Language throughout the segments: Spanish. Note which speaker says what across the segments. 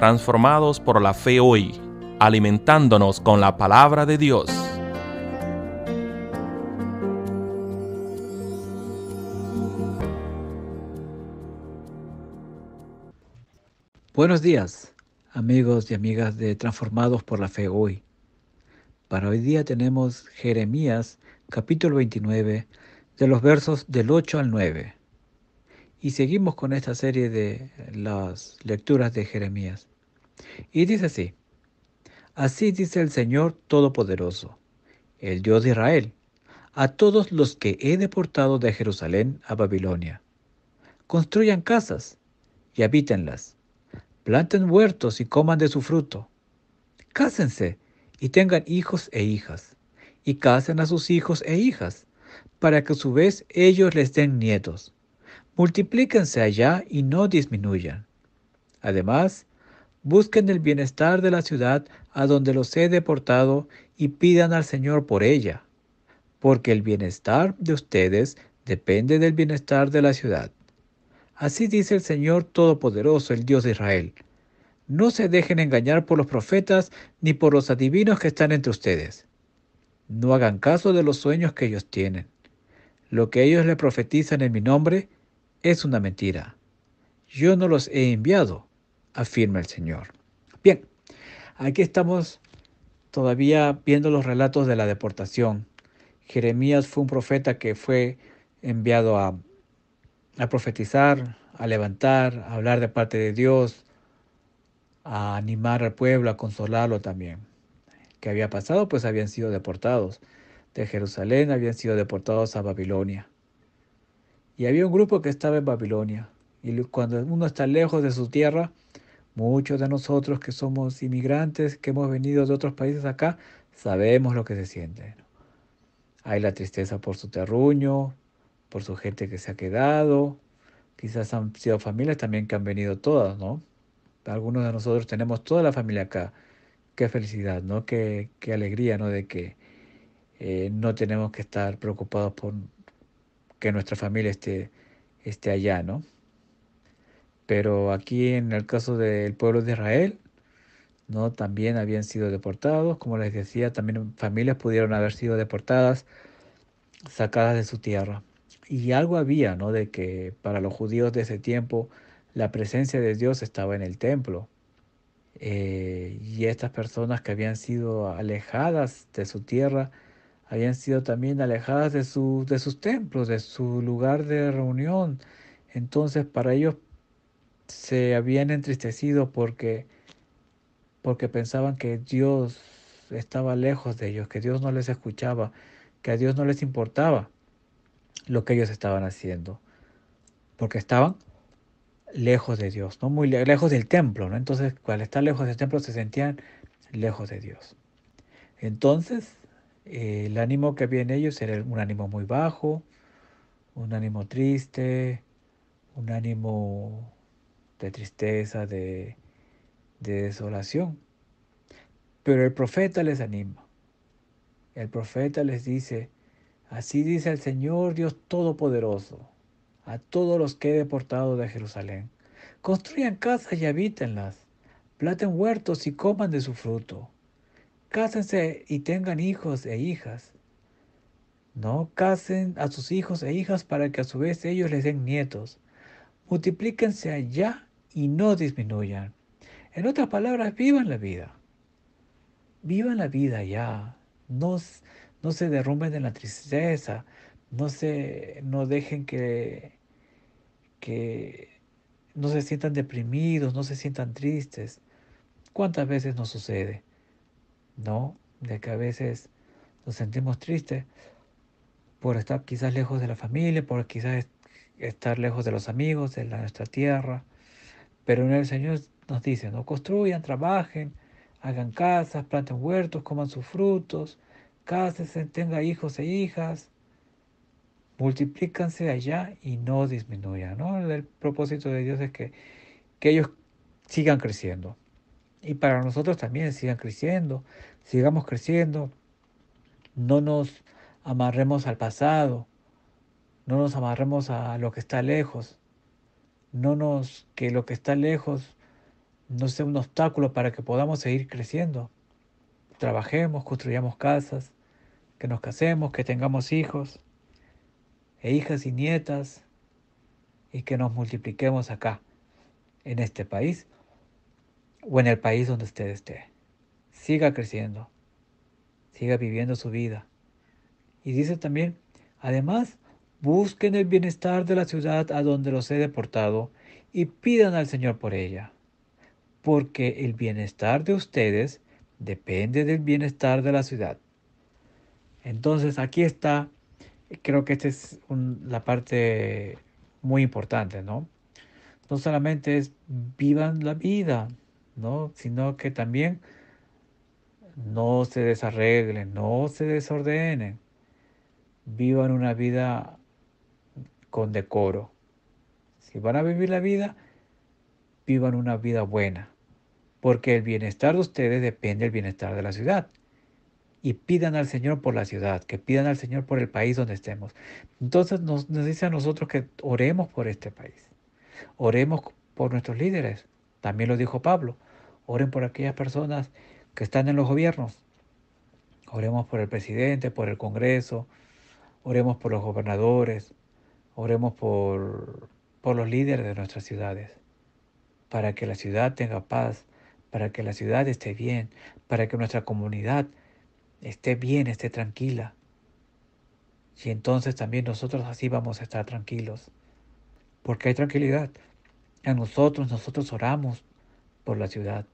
Speaker 1: transformados por la fe hoy, alimentándonos con la palabra de Dios. Buenos días, amigos y amigas de Transformados por la Fe Hoy. Para hoy día tenemos Jeremías capítulo 29 de los versos del 8 al 9. Y seguimos con esta serie de las lecturas de Jeremías. Y dice así, así dice el Señor Todopoderoso, el Dios de Israel, a todos los que he deportado de Jerusalén a Babilonia. Construyan casas y habítenlas, planten huertos y coman de su fruto. Cásense y tengan hijos e hijas, y casen a sus hijos e hijas, para que a su vez ellos les den nietos. Multiplíquense allá y no disminuyan. Además, Busquen el bienestar de la ciudad a donde los he deportado y pidan al Señor por ella, porque el bienestar de ustedes depende del bienestar de la ciudad. Así dice el Señor Todopoderoso, el Dios de Israel. No se dejen engañar por los profetas ni por los adivinos que están entre ustedes. No hagan caso de los sueños que ellos tienen. Lo que ellos le profetizan en mi nombre es una mentira. Yo no los he enviado afirma el Señor. Bien, aquí estamos todavía viendo los relatos de la deportación. Jeremías fue un profeta que fue enviado a, a profetizar, a levantar, a hablar de parte de Dios, a animar al pueblo, a consolarlo también. ¿Qué había pasado? Pues habían sido deportados de Jerusalén, habían sido deportados a Babilonia. Y había un grupo que estaba en Babilonia. Y cuando uno está lejos de su tierra, Muchos de nosotros que somos inmigrantes, que hemos venido de otros países acá, sabemos lo que se siente. Hay la tristeza por su terruño, por su gente que se ha quedado. Quizás han sido familias también que han venido todas, ¿no? Algunos de nosotros tenemos toda la familia acá. Qué felicidad, ¿no? Qué, alegría, ¿no? De que eh, no tenemos que estar preocupados por que nuestra familia esté, esté allá, ¿no? pero aquí en el caso del pueblo de Israel, ¿no? también habían sido deportados, como les decía, también familias pudieron haber sido deportadas, sacadas de su tierra. Y algo había, ¿no? De que para los judíos de ese tiempo la presencia de Dios estaba en el templo. Eh, y estas personas que habían sido alejadas de su tierra, habían sido también alejadas de, de sus templos, de su lugar de reunión. Entonces para ellos se habían entristecido porque, porque pensaban que Dios estaba lejos de ellos, que Dios no les escuchaba, que a Dios no les importaba lo que ellos estaban haciendo, porque estaban lejos de Dios, no muy lejos del templo, ¿no? Entonces, al estar lejos del templo se sentían lejos de Dios. Entonces, eh, el ánimo que había en ellos era un ánimo muy bajo, un ánimo triste, un ánimo de tristeza, de, desolación. Pero el profeta les anima. El profeta les dice, así dice el Señor Dios Todopoderoso, a todos los que he deportado de Jerusalén. Construyan casas y habítenlas, platen huertos y coman de su fruto. Cásense y tengan hijos e hijas. No casen a sus hijos e hijas para que a su vez ellos les den nietos. Multiplíquense allá y no disminuyan. En otras palabras, vivan la vida. Vivan la vida ya. No, no se derrumben en la tristeza. No, se, no dejen que, que no se sientan deprimidos, no se sientan tristes. ¿Cuántas veces nos sucede? ¿No? De que a veces nos sentimos tristes por estar quizás lejos de la familia, por quizás estar lejos de los amigos, de nuestra tierra. Pero el Señor nos dice, no construyan, trabajen, hagan casas, planten huertos, coman sus frutos, cásense, tengan hijos e hijas, multiplícanse allá y no disminuyan. El propósito de Dios es que ellos sigan creciendo. Y para nosotros también sigan creciendo, sigamos creciendo, no nos amarremos al pasado, no nos amarremos a lo que está lejos, no nos, que lo que está lejos no sea un obstáculo para que podamos seguir creciendo. Trabajemos, construyamos casas, que nos casemos, que tengamos hijos e hijas y nietas y que nos multipliquemos acá, en este país o en el país donde usted esté. Siga creciendo, siga viviendo su vida. Y dice también, además, Busquen el bienestar de la ciudad a donde los he deportado y pidan al Señor por ella, porque el bienestar de ustedes depende del bienestar de la ciudad. Entonces aquí está, creo que esta es la parte muy importante, ¿no? No solamente es vivan la vida, ¿no? Sino que también no se desarreglen, no se desordenen, vivan una vida con decoro. Si van a vivir la vida, vivan una vida buena, porque el bienestar de ustedes depende del bienestar de la ciudad. Y pidan al Señor por la ciudad, que pidan al Señor por el país donde estemos. Entonces nos, dice a nosotros que oremos por este país, oremos por nuestros líderes. También lo dijo Pablo, oren por aquellas personas que están en los gobiernos. Oremos por el presidente, por el Congreso, oremos por los gobernadores, Oremos por, los líderes de nuestras ciudades, para que la ciudad tenga paz, para que la ciudad esté bien, para que nuestra comunidad esté bien, esté tranquila. Y entonces también nosotros así vamos a estar tranquilos, porque hay tranquilidad. A nosotros, nosotros oramos por la ciudad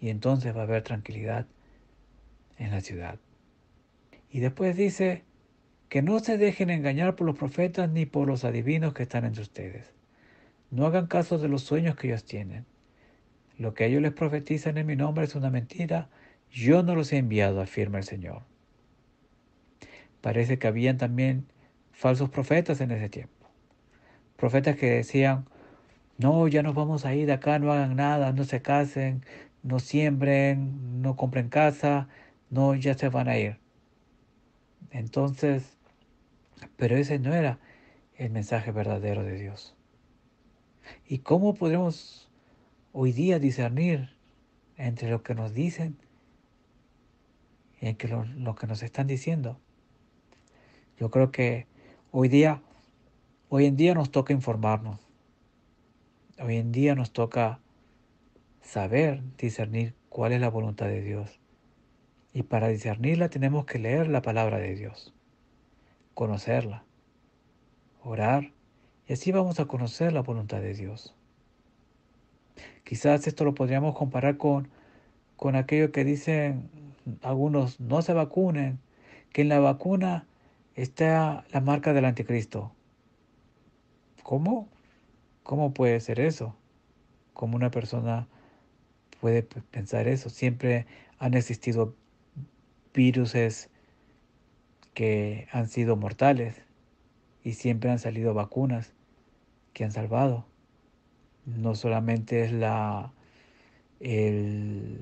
Speaker 1: y entonces va a haber tranquilidad en la ciudad. Y después dice, que no se dejen engañar por los profetas ni por los adivinos que están entre ustedes. No hagan caso de los sueños que ellos tienen. Lo que ellos les profetizan en mi nombre es una mentira. Yo no los he enviado, afirma el Señor. Parece que habían también falsos profetas en ese tiempo. Profetas que decían, no, ya nos vamos a ir de acá, no hagan nada, no se casen, no siembren, no compren casa, no, ya se van a ir. Entonces, pero ese no era el mensaje verdadero de Dios. ¿Y cómo podemos hoy día discernir entre lo que nos dicen y lo, lo que nos están diciendo? Yo creo que hoy día, hoy en día nos toca informarnos. Hoy en día nos toca saber discernir cuál es la voluntad de Dios. Y para discernirla tenemos que leer la palabra de Dios conocerla, orar, y así vamos a conocer la voluntad de Dios. Quizás esto lo podríamos comparar con, con aquello que dicen algunos no se vacunen, que en la vacuna está la marca del anticristo. ¿Cómo? ¿Cómo puede ser eso? ¿Cómo una persona puede pensar eso? Siempre han existido viruses que han sido mortales y siempre han salido vacunas que han salvado. No solamente es la el,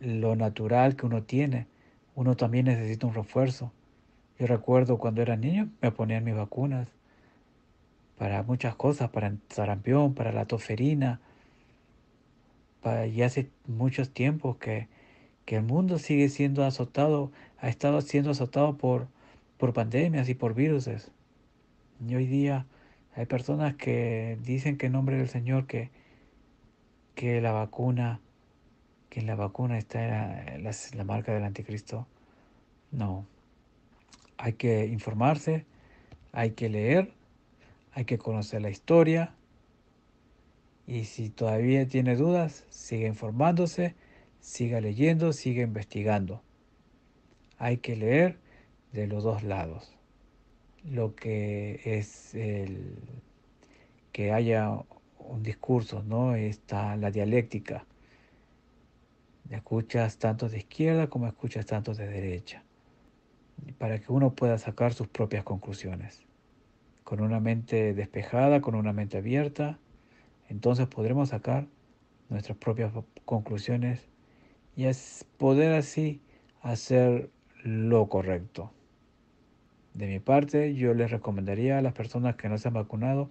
Speaker 1: lo natural que uno tiene, uno también necesita un refuerzo. Yo recuerdo cuando era niño me ponían mis vacunas para muchas cosas, para sarampión, para la toferina, para, y hace muchos tiempos que que el mundo sigue siendo azotado, ha estado siendo azotado por, por pandemias y por virus. Y hoy día hay personas que dicen que en nombre del Señor que, que la vacuna, que la vacuna está la marca del anticristo. No. Hay que informarse, hay que leer, hay que conocer la historia. Y si todavía tiene dudas, sigue informándose siga leyendo, siga investigando. Hay que leer de los dos lados. Lo que es el que haya un discurso, ¿no? Está la dialéctica. Escuchas tanto de izquierda como escuchas tanto de derecha. Para que uno pueda sacar sus propias conclusiones. Con una mente despejada, con una mente abierta, entonces podremos sacar nuestras propias conclusiones y poder así hacer lo correcto. De mi parte, yo les recomendaría a las personas que no se han vacunado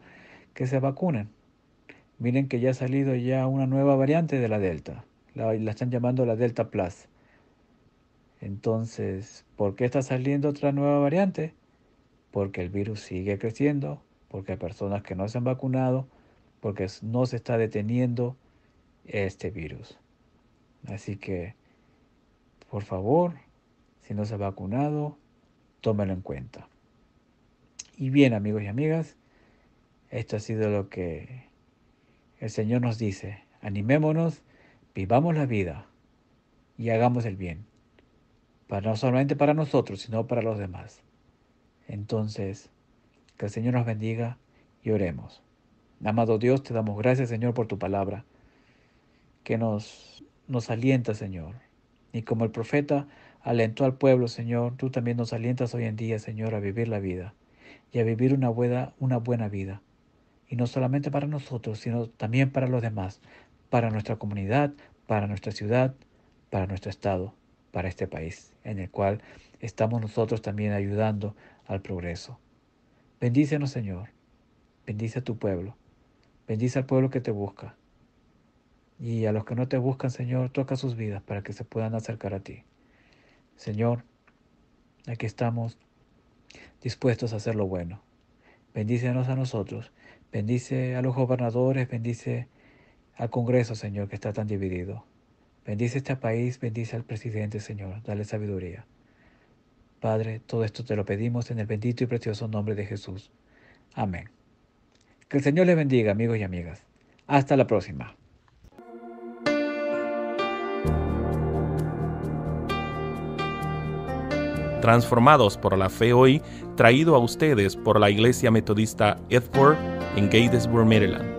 Speaker 1: que se vacunen. Miren que ya ha salido ya una nueva variante de la Delta. La, la están llamando la Delta Plus. Entonces, ¿por qué está saliendo otra nueva variante? Porque el virus sigue creciendo, porque hay personas que no se han vacunado, porque no se está deteniendo este virus. Así que, por favor, si no se ha vacunado, tómelo en cuenta. Y bien, amigos y amigas, esto ha sido lo que el Señor nos dice. Animémonos, vivamos la vida y hagamos el bien. Para no solamente para nosotros, sino para los demás. Entonces, que el Señor nos bendiga y oremos. Amado Dios, te damos gracias, Señor, por tu palabra, que nos nos alienta, Señor. Y como el profeta alentó al pueblo, Señor, tú también nos alientas hoy en día, Señor, a vivir la vida y a vivir una buena, una buena vida. Y no solamente para nosotros, sino también para los demás, para nuestra comunidad, para nuestra ciudad, para nuestro estado, para este país, en el cual estamos nosotros también ayudando al progreso. Bendícenos, Señor. Bendice a tu pueblo. Bendice al pueblo que te busca y a los que no te buscan, Señor, toca sus vidas para que se puedan acercar a ti. Señor, aquí estamos dispuestos a hacer lo bueno. Bendícenos a nosotros, bendice a los gobernadores, bendice al Congreso, Señor, que está tan dividido. Bendice este país, bendice al presidente, Señor, dale sabiduría. Padre, todo esto te lo pedimos en el bendito y precioso nombre de Jesús. Amén. Que el Señor les bendiga, amigos y amigas. Hasta la próxima. transformados por la fe hoy, traído a ustedes por la Iglesia Metodista Edward en Gatesburg, Maryland.